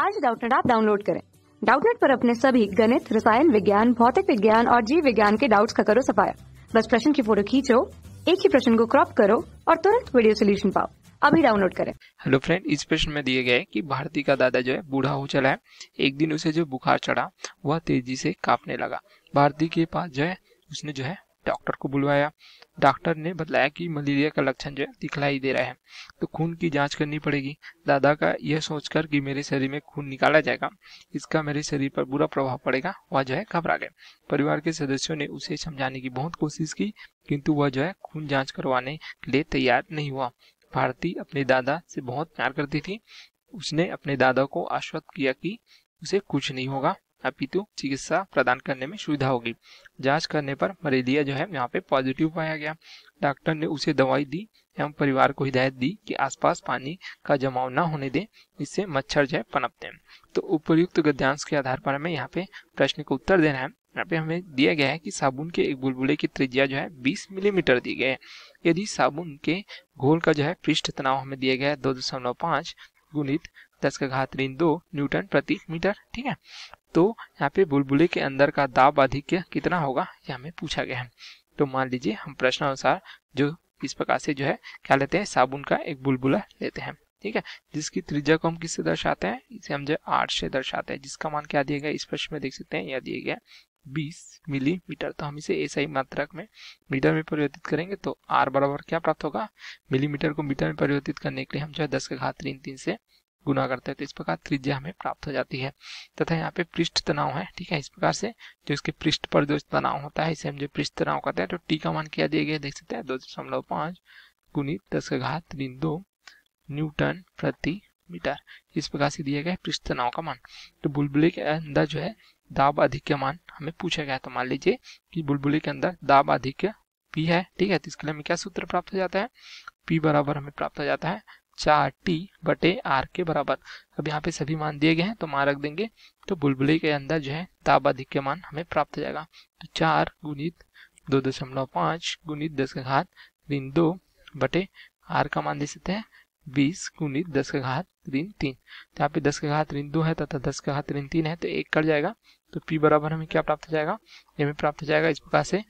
आज डाउटनेट आप डाउनलोड करें डाउटनेट पर अपने सभी गणित रसायन विज्ञान भौतिक विज्ञान और जीव विज्ञान के डाउट्स का करो सफाया बस प्रश्न की फोटो खींचो एक ही प्रश्न को क्रॉप करो और तुरंत वीडियो सोल्यूशन पाओ अभी डाउनलोड करें हेलो फ्रेंड इस प्रश्न में दिए गए कि भारती का दादा जो है बूढ़ा हो चला है एक दिन उसे जो बुखार चढ़ा वह तेजी से कांपने लगा भारती के पास जो है उसने जो है डॉक्टर को बुलवाया डॉक्टर ने बताया कि मलेरिया का लक्षण जो है दिखलाई दे रहा है तो खून की जांच करनी पड़ेगी दादा का यह सोचकर कि मेरे शरीर में खून निकाला जाएगा इसका मेरे शरीर पर बुरा प्रभाव पड़ेगा वह जो है घबरा गए परिवार के सदस्यों ने उसे समझाने की बहुत कोशिश की किंतु वह जो है खून जाँच करवाने के लिए तैयार नहीं हुआ भारती अपने दादा से बहुत प्यार करती थी उसने अपने दादा को आश्वस्त किया कि उसे कुछ नहीं होगा अपितु तो चिकित्सा प्रदान करने में सुविधा होगी जांच करने पर मलेरिया जो है यहाँ पे पॉजिटिव पाया गया डॉक्टर ने उसे दवाई दी एवं परिवार को हिदायत दी कि आसपास पानी का जमाव ना होने दें इससे मच्छर जो है पनपते हैं तो उपयुक्त गद्यांश के आधार पर हमें यहाँ पे प्रश्न को उत्तर देना है यहाँ पे हमें दिया गया है कि साबुन के एक बुलबुले की त्रिज्या जो है 20 मिलीमीटर दी गई है यदि साबुन के घोल का जो है पृष्ठ तनाव हमें दिया गया है दो दशमलव पाँच गुणित दस का घात ऋण दो न्यूटन प्रति मीटर ठीक है तो यहाँ पे बुलबुले के अंदर का दाब अधिक कितना होगा यह हमें पूछा गया है तो मान लीजिए हम प्रश्न अनुसार जो इस प्रकार से जो है क्या लेते हैं साबुन का एक बुलबुला लेते हैं ठीक है जिसकी त्रिज्या को हम किससे दर्शाते हैं इसे हम जो आठ से दर्शाते हैं जिसका मान क्या दिया गया इस प्रश्न में देख सकते हैं यह दिया गया 20 मिलीमीटर तो हम इसे ऐसा ही मात्रक में मीटर में परिवर्तित करेंगे तो आर बराबर क्या प्राप्त होगा मिलीमीटर को मीटर में परिवर्तित करने के लिए हम जो है दस का घात ऋण तीन से गुना करते हैं तो इस प्रकार त्रिज्या हमें प्राप्त हो जाती है तथा यहाँ पे पृष्ठ तनाव है ठीक है इस प्रकार से जो इसके पृष्ठ पर जो तनाव होता है इसे हम जो पृष्ठ तनाव करते हैं तो टी का मान क्या दिया गया देख सकते हैं दो दशमलव पांच गुणित दस का घात ऋण दो न्यूटन प्रति मीटर इस प्रकार से दिया गया पृष्ठ तनाव का मान तो बुलबुले के अंदर जो है दाब अधिक मान हमें पूछा गया तो मान लीजिए कि बुलबुले के अंदर दाब अधिक पी है ठीक है तो इसके लिए हमें क्या सूत्र प्राप्त हो जाता है पी बराबर हमें प्राप्त हो जाता है चार टी बटे आर के बराबर अब यहाँ पे सभी मान दिए गए हैं तो मान रख देंगे तो बुलबुले के अंदर जो है ताप अधिक के मान हमें प्राप्त हो जाएगा तो चार गुणित दो दशमलव पांच गुणित दस का घात ऋण दो बटे आर का मान दे सकते हैं बीस गुणित दस का घात ऋण तीन तो यहाँ पे दस का घात ऋण दो है तथा दस का घात ऋण तीन है तो एक कट जाएगा तो पी बराबर हमें क्या प्राप्त हो जाएगा ये हमें प्राप्त हो जाएगा इस प्रकार से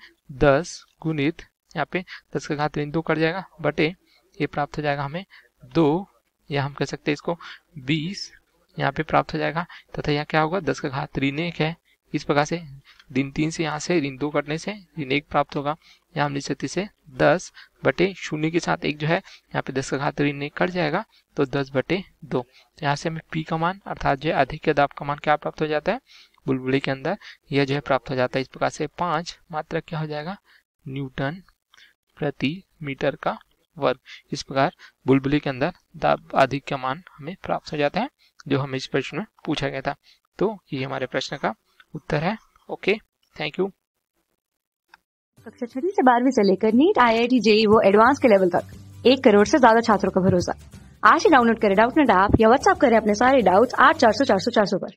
दस गुणित यहाँ पे दस का घात ऋण दो कट जाएगा बटे ये प्राप्त हो जाएगा हमें दो या हम कह सकते हैं इसको बीस यहाँ पे प्राप्त हो जाएगा तथा यहाँ क्या होगा दस का घात ऋण एक है इस प्रकार से ऋण तीन से यहाँ से ऋण दो कटने से ऋण एक प्राप्त होगा यहाँ हम लिख सकते से दस बटे शून्य के साथ एक जो है यहाँ पे दस का घात ऋण एक कट जाएगा तो दस बटे दो तो यहाँ से हमें पी का मान अर्थात जो है अधिक के दाब का मान क्या प्राप्त हो जाता है बुलबुली के अंदर यह जो है प्राप्त हो जाता है इस प्रकार से पांच मात्रा क्या हो जाएगा न्यूटन प्रति मीटर का वर्ग इस प्रकार बुलबुली के अंदर दाब आदि का मान हमें प्राप्त हो जाता है जो हमें इस प्रश्न में पूछा गया था तो ये हमारे प्रश्न का उत्तर है ओके थैंक यू कक्षा छठी से बारहवीं से लेकर NEET I I T JEE वो एडवांस के लेवल तक एक करोड़ से ज्यादा छात्रों का भरोसा आज ही डाउनलोड करें डाउट नेट ऐप या व्हाट्सअप करें अपने सारे डाउट्स आठ चार सौ चार सौ चार सौ पर